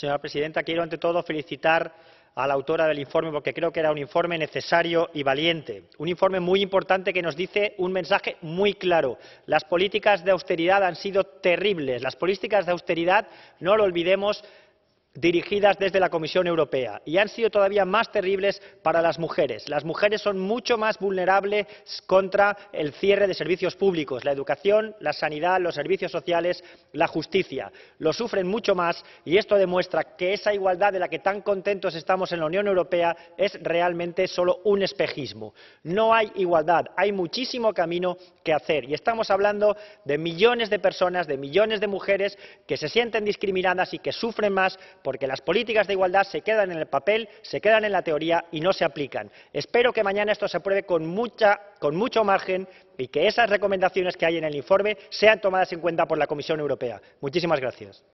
Señora presidenta, quiero ante todo felicitar a la autora del informe porque creo que era un informe necesario y valiente. Un informe muy importante que nos dice un mensaje muy claro. Las políticas de austeridad han sido terribles. Las políticas de austeridad, no lo olvidemos, dirigidas desde la Comisión Europea y han sido todavía más terribles para las mujeres. Las mujeres son mucho más vulnerables contra el cierre de servicios públicos, la educación, la sanidad, los servicios sociales, la justicia. Lo sufren mucho más y esto demuestra que esa igualdad de la que tan contentos estamos en la Unión Europea es realmente solo un espejismo. No hay igualdad, hay muchísimo camino que hacer y estamos hablando de millones de personas, de millones de mujeres que se sienten discriminadas y que sufren más porque las políticas de igualdad se quedan en el papel, se quedan en la teoría y no se aplican. Espero que mañana esto se apruebe con, con mucho margen y que esas recomendaciones que hay en el informe sean tomadas en cuenta por la Comisión Europea. Muchísimas gracias.